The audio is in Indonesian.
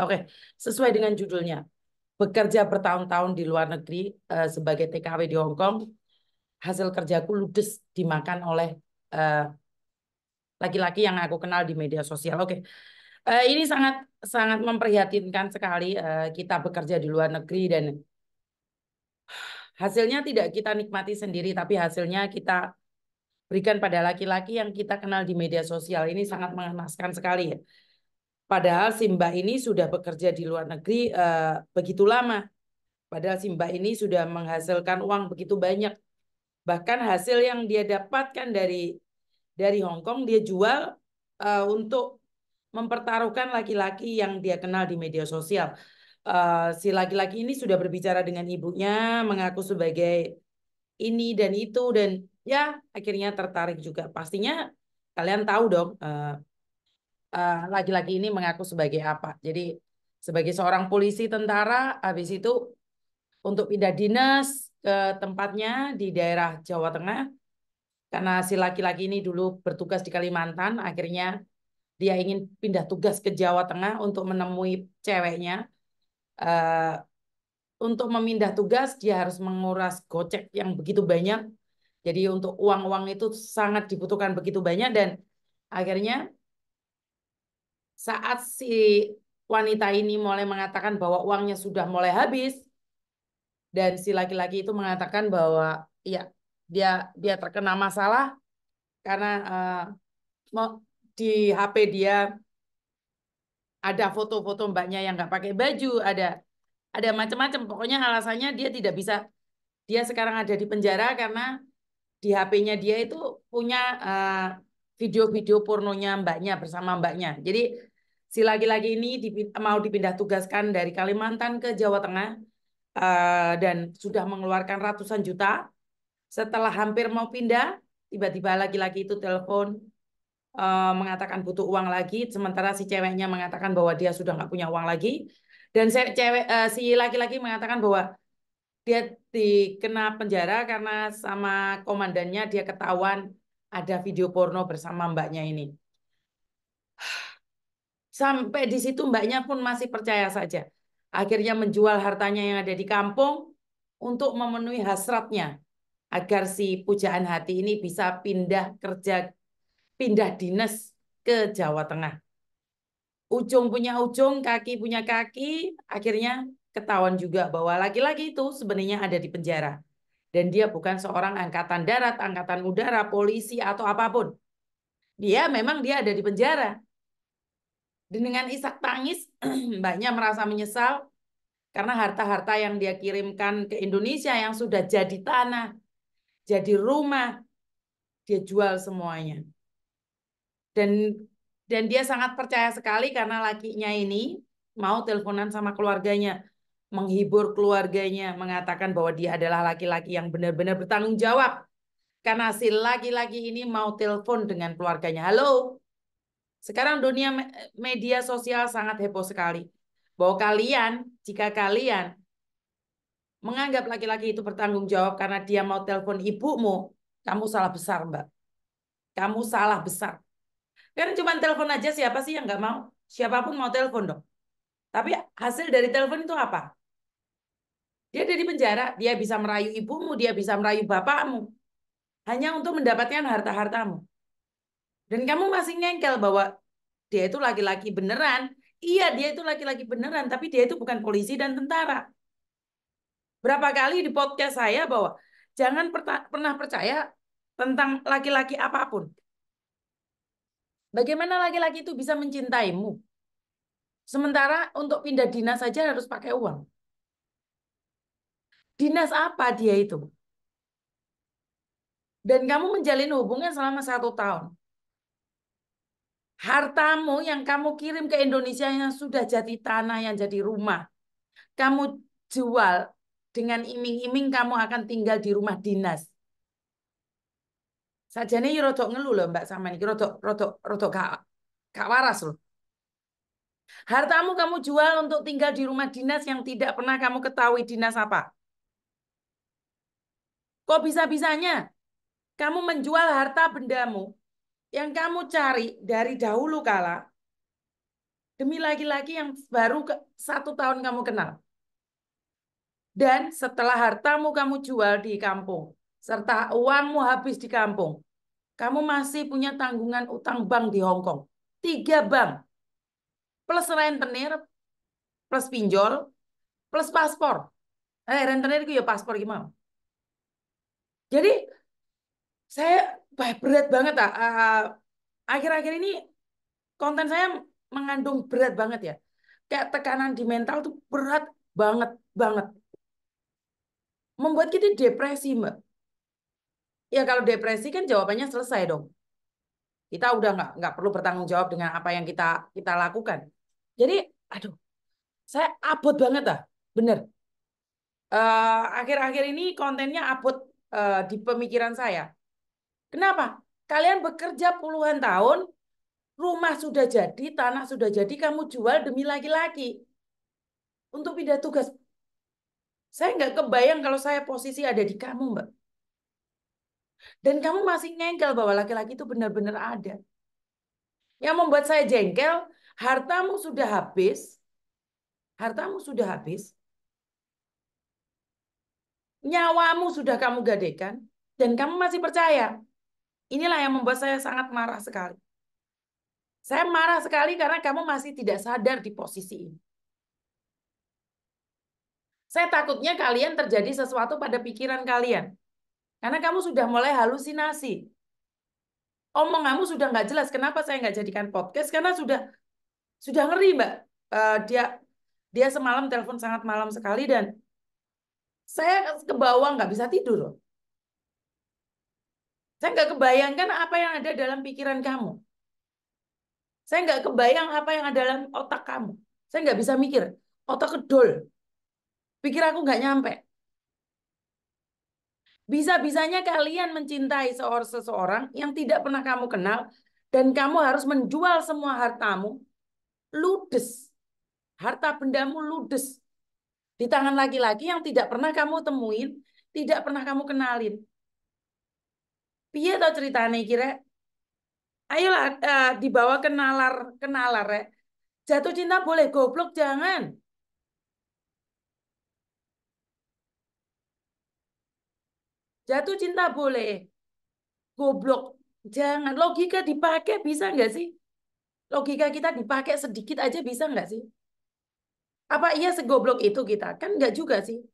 Oke, sesuai dengan judulnya. Bekerja bertahun-tahun di luar negeri uh, sebagai TKW di Hong Kong, hasil kerjaku ludes dimakan oleh eh, laki-laki uh, yang aku kenal di media sosial. Oke. Uh, ini sangat sangat memprihatinkan sekali uh, kita bekerja di luar negeri dan hasilnya tidak kita nikmati sendiri tapi hasilnya kita berikan pada laki-laki yang kita kenal di media sosial. Ini sangat mengenaskan sekali ya. Padahal Simba ini sudah bekerja di luar negeri uh, begitu lama. Padahal Simbah ini sudah menghasilkan uang begitu banyak. Bahkan hasil yang dia dapatkan dari dari Hong Kong dia jual uh, untuk mempertaruhkan laki-laki yang dia kenal di media sosial. Uh, si laki-laki ini sudah berbicara dengan ibunya, mengaku sebagai ini dan itu dan ya akhirnya tertarik juga. Pastinya kalian tahu dong uh, Eh, laki-laki uh, ini mengaku sebagai apa. Jadi sebagai seorang polisi tentara, habis itu untuk pindah dinas ke tempatnya di daerah Jawa Tengah, karena si laki-laki ini dulu bertugas di Kalimantan, akhirnya dia ingin pindah tugas ke Jawa Tengah untuk menemui ceweknya. Uh, untuk memindah tugas dia harus menguras gocek yang begitu banyak. Jadi untuk uang-uang itu sangat dibutuhkan begitu banyak dan akhirnya saat si wanita ini mulai mengatakan bahwa uangnya sudah mulai habis dan si laki-laki itu mengatakan bahwa ya dia dia terkena masalah karena uh, di HP dia ada foto-foto mbaknya yang nggak pakai baju, ada ada macam-macam. Pokoknya alasannya dia tidak bisa dia sekarang ada di penjara karena di HP-nya dia itu punya eh, video-video uh, video -video pornonya mbaknya bersama mbaknya. Jadi si laki-laki ini dipindah, mau dipindah tugaskan dari Kalimantan ke Jawa Tengah uh, dan sudah mengeluarkan ratusan juta. Setelah hampir mau pindah, tiba-tiba laki-laki itu telepon uh, mengatakan butuh uang lagi, sementara si ceweknya mengatakan bahwa dia sudah nggak punya uang lagi. Dan eh, si cewek uh, si laki-laki mengatakan bahwa dia dikena penjara karena sama komandannya dia ketahuan ada video porno bersama mbaknya ini Sampai di situ mbaknya pun masih percaya saja. Akhirnya menjual hartanya yang ada di kampung untuk memenuhi hasratnya agar si pujaan hati ini bisa pindah kerja, pindah dinas ke Jawa Tengah. Ujung punya ujung, kaki punya kaki, akhirnya ketahuan juga bahwa laki-laki itu sebenarnya ada di penjara. Dan dia bukan seorang angkatan darat, angkatan udara, polisi, atau apapun. Dia memang dia ada di penjara. Dengan isak tangis, mbaknya merasa menyesal karena harta-harta yang dia kirimkan ke Indonesia yang sudah jadi tanah, jadi rumah, dia jual semuanya. Dan dan dia sangat percaya sekali karena lakinya ini mau teleponan sama keluarganya, menghibur keluarganya, mengatakan bahwa dia adalah laki-laki yang benar-benar bertanggung jawab. Karena si laki-laki ini mau telepon dengan keluarganya. Halo, sekarang dunia media sosial sangat heboh sekali. Bahwa kalian, jika kalian menganggap laki-laki itu bertanggung jawab karena dia mau telepon ibumu, kamu salah besar, Mbak. Kamu salah besar. Karena cuma telepon aja siapa sih yang nggak mau? Siapapun mau telepon dong. Tapi hasil dari telepon itu apa? Dia jadi penjara, dia bisa merayu ibumu, dia bisa merayu bapakmu. Hanya untuk mendapatkan harta-hartamu. Dan kamu masih ngengkel bahwa dia itu laki-laki beneran. Iya, dia itu laki-laki beneran, tapi dia itu bukan polisi dan tentara. Berapa kali di podcast saya bahwa jangan pernah percaya tentang laki-laki apapun. Bagaimana laki-laki itu bisa mencintaimu? Sementara untuk pindah dinas saja harus pakai uang. Dinas apa dia itu? Dan kamu menjalin hubungan selama satu tahun hartamu yang kamu kirim ke Indonesia yang sudah jadi tanah, yang jadi rumah. Kamu jual dengan iming-iming kamu akan tinggal di rumah dinas. Sajane nih rotok ngelu loh Mbak sama nih rotok rotok rotok kak kak waras loh. Hartamu kamu jual untuk tinggal di rumah dinas yang tidak pernah kamu ketahui dinas apa. Kok bisa-bisanya kamu menjual harta bendamu yang kamu cari dari dahulu kala demi laki-laki yang baru ke, satu tahun kamu kenal. Dan setelah hartamu kamu jual di kampung, serta uangmu habis di kampung, kamu masih punya tanggungan utang bank di Hong Kong. Tiga bank. Plus rentenir, plus pinjol, plus paspor. Eh, rentenir itu ya paspor gimana? Jadi saya bah, berat banget ah, ah akhir-akhir ini konten saya mengandung berat banget ya kayak tekanan di mental tuh berat banget banget membuat kita depresi mbak ya kalau depresi kan jawabannya selesai dong kita udah nggak nggak perlu bertanggung jawab dengan apa yang kita kita lakukan jadi aduh saya abot banget ah bener eh, akhir-akhir uh, ini kontennya abot uh, di pemikiran saya Kenapa? Kalian bekerja puluhan tahun, rumah sudah jadi, tanah sudah jadi, kamu jual demi laki-laki. Untuk pindah tugas. Saya nggak kebayang kalau saya posisi ada di kamu, Mbak. Dan kamu masih ngengkel bahwa laki-laki itu benar-benar ada. Yang membuat saya jengkel, hartamu sudah habis, hartamu sudah habis, nyawamu sudah kamu gadekan, dan kamu masih percaya Inilah yang membuat saya sangat marah sekali. Saya marah sekali karena kamu masih tidak sadar di posisi ini. Saya takutnya kalian terjadi sesuatu pada pikiran kalian. Karena kamu sudah mulai halusinasi. Omong kamu sudah nggak jelas. Kenapa saya nggak jadikan podcast? Karena sudah sudah ngeri, Mbak. Uh, dia dia semalam telepon sangat malam sekali dan saya ke bawah nggak bisa tidur loh. Saya nggak kebayangkan apa yang ada dalam pikiran kamu. Saya nggak kebayang apa yang ada dalam otak kamu. Saya nggak bisa mikir. Otak kedol. Pikir aku nggak nyampe. Bisa-bisanya kalian mencintai seorang seseorang yang tidak pernah kamu kenal dan kamu harus menjual semua hartamu ludes. Harta bendamu ludes. Di tangan laki-laki yang tidak pernah kamu temuin, tidak pernah kamu kenalin piye to ceritane iki rek ayolah uh, dibawa kenalar kenalar ya. jatuh cinta boleh goblok jangan jatuh cinta boleh goblok jangan logika dipakai bisa nggak sih logika kita dipakai sedikit aja bisa nggak sih apa iya segoblok itu kita kan nggak juga sih